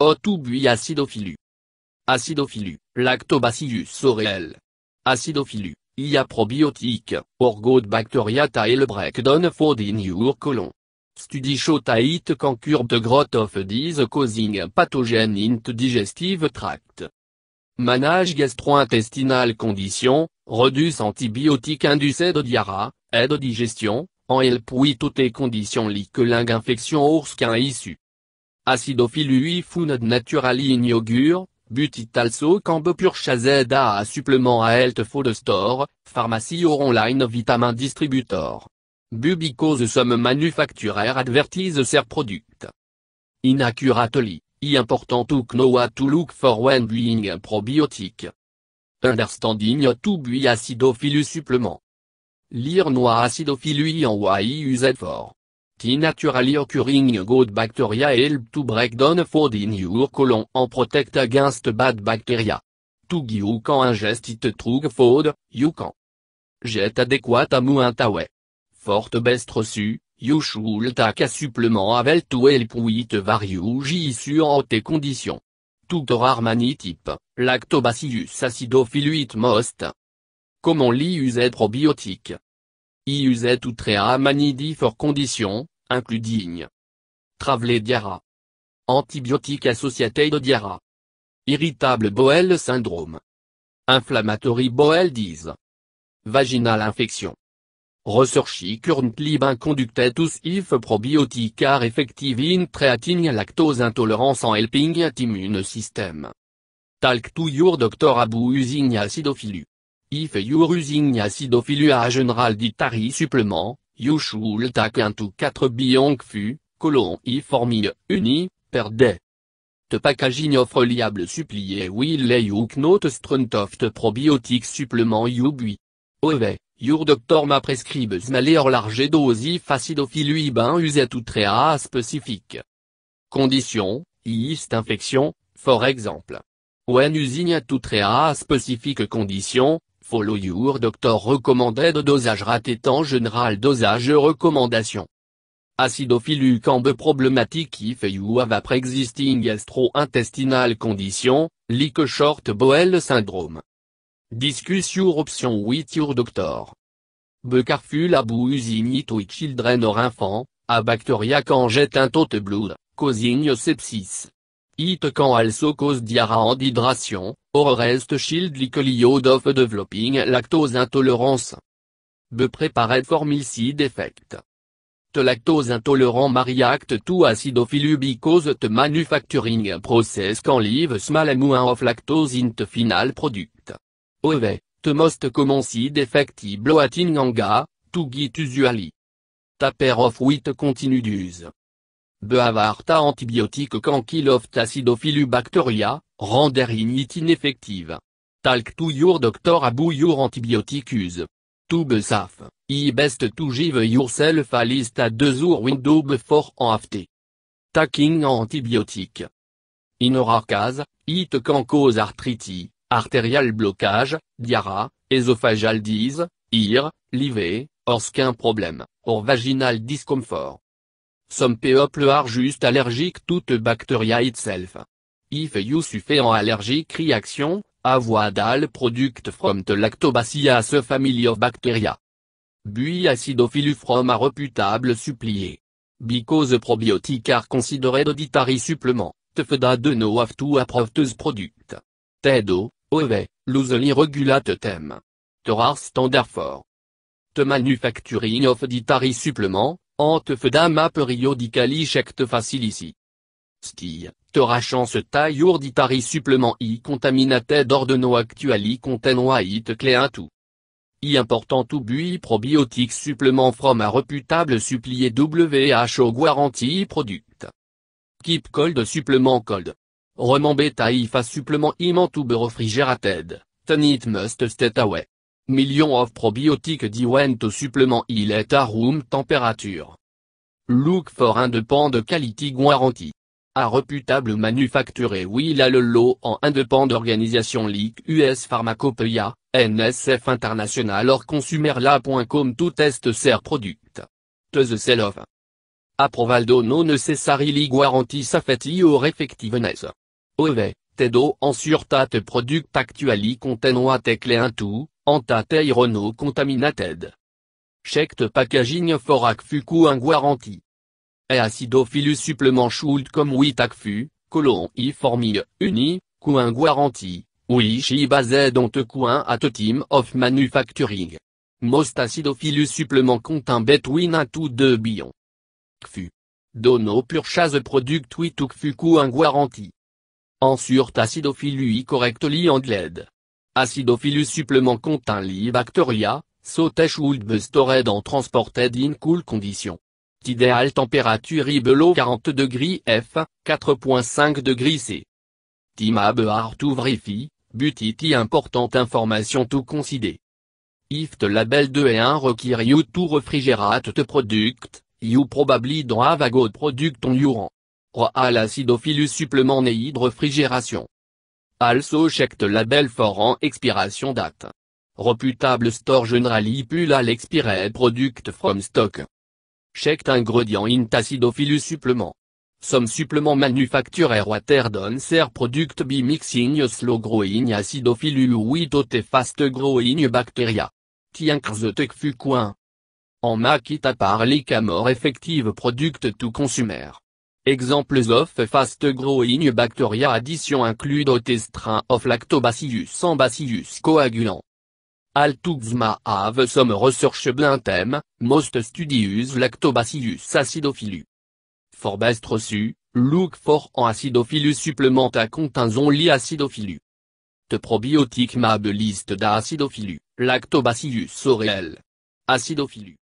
Otubui acidophilus. Acidophilus, Lactobacillus Aurel Acidophilus, IA probiotique, Bacteriata et le breakdown food in your colon. Studichotaite cancurbe de of disease causing pathogène int digestive tract. Manage Gastrointestinal condition, reduce antibiotique induced diarrhea, aide digestion, en help with toutes conditions Lique lingue infection ours qu'un issue. Acidophilus food naturally but it also as a supplement à health food store, pharmacy or online vitamin distributor. Bubicose some manufacturer advertise their product. Inaccurately, i important to know what to look for when buying a probiotic. Understanding to buy acidophilus supplement. Lire noir acidophilui en y use for. The naturally occurring good bacteria help to break down food in your colon and protect against bad bacteria. To you can ingest it through food, you can. Get adequate amount away. forte best reçu, you should take a supplement avail to help with various issues en Tout condition. tout rare many type, lactobacillus acidophilus most. lit use probiotique? Il usait outréa manidi for conditions, including. Travelé Antibiotiques associatés de diara. Irritable Boel syndrome. Inflammatory Boel disease. Vaginal infection. Research currently being conducted tous if probiotic car effective in treating lactose intolerance en helping at immune system. Talk to your doctor Abou using acidophilus your your usine a general ditari supplément, un to 4 fu, colon i uni, day. The packaging offre reliable supplié will of note probiotic supplement you buy. Ove, your doctor ma prescribe smaller large if acidophilia ben usé tout réa spécifique. Condition, yeast infection, for example. When using tout réa spécifique condition, Follow your doctor recommended dosage rate en général dosage recommandation. quand be problematic if you have a pre-existing gastrointestinal condition, like short bowel syndrome. Discuss your option with your doctor. Be careful about using it with children or infants, a bacteria can get into blood, causing sepsis. It can also cause diarrhea and hydration, reste Shield Glycoliod of Developing Lactose Intolerance. Be prepared for effect. te lactose intolerant mariact to acidophilubicose because the manufacturing process can leave small amount of lactose in the final product. However, the most common side effect bloating to usually. Taper of wheat continued use. Beavarta antibiotique Cancylopht rend renderinite ineffective. Talk to your doctor about your antibiotic use. To be safe, I best to give yourself a list a the door window before en after. Taking antibiotique. In rare case, it can cause arthritis, arterial blockage, diarrhea, esophageal disease, ear, liver, or skin problem, or vaginal discomfort. Some people are just allergic to the bacteria itself. If you suffer an allergic reaction, avoid all product from the lactobacillus family of bacteria. Bui acidophilus from a reputable supplier. Because probiotics are considered dietary supplement, feda de no have to approve those product. TEDO, OVE, loosely regulate them. There are standard for. The manufacturing of dietary supplement, te fedama periodicali checte facilici. ta torachance d'itari supplement i contaminated d'ordono actuali contenua it tout. I important bui probiotique supplement from a reputable supplier WHO guarantee product. Keep cold supplement cold. Roman ta if a supplement refrigérated, refrigerated, Tanit must stay away. Millions of probiotic au supplement il est à room temperature. Look for independent quality guarantee. A reputable manufacturer will a le lot en independent organisation leak US Pharmacopeia, NSF International or Consumerla.com la.com to test their product. To the sell of. Approvaldo no necessarily guarantee safety or effectiveness. OEV, TEDO en surtate product actually contain what un tout. Anta Renault contaminated. Checked packaging for Akfuku un guarantee. et acidophilus supplement should come with Akfu, colon i formi uni, coin guarantee, oui is based on the coin at team of manufacturing. Most acidophilus supplement contain between a to 2 billion. Kfu. Dono purchase product with Akfuku un guarantee. Ensure acidophilus correctly angled acidophilus supplement contient Libacteria, sautèche wood be stored and transported in cool condition. tidéal température below 40 degrés F, 4.5 degrés C. Timab to verify, but important information to consider. If label 2 et 1 require you to refrigerate the product, you probably don't have a good product on your Or acidophilus supplement neid Refrigération. Also checked label for an expiration date. Reputable store generally pull all expired product from stock. Checked ingredient in acidophilus supplement. Some supplement manufacturer water don their product be mixing slow growing acidophilus with the fast growing bacteria. Tiens the tech En maquita par les effective product to consumer. Exemples of fast-growing bacteria addition include strain of lactobacillus en bacillus coagulant. Altuxma have some research them, most studious lactobacillus acidophilus. For best reçu, look for an acidophilus supplement à contains li acidophilus. The probiotic mab liste d'acidophilus, lactobacillus auréel. Acidophilus.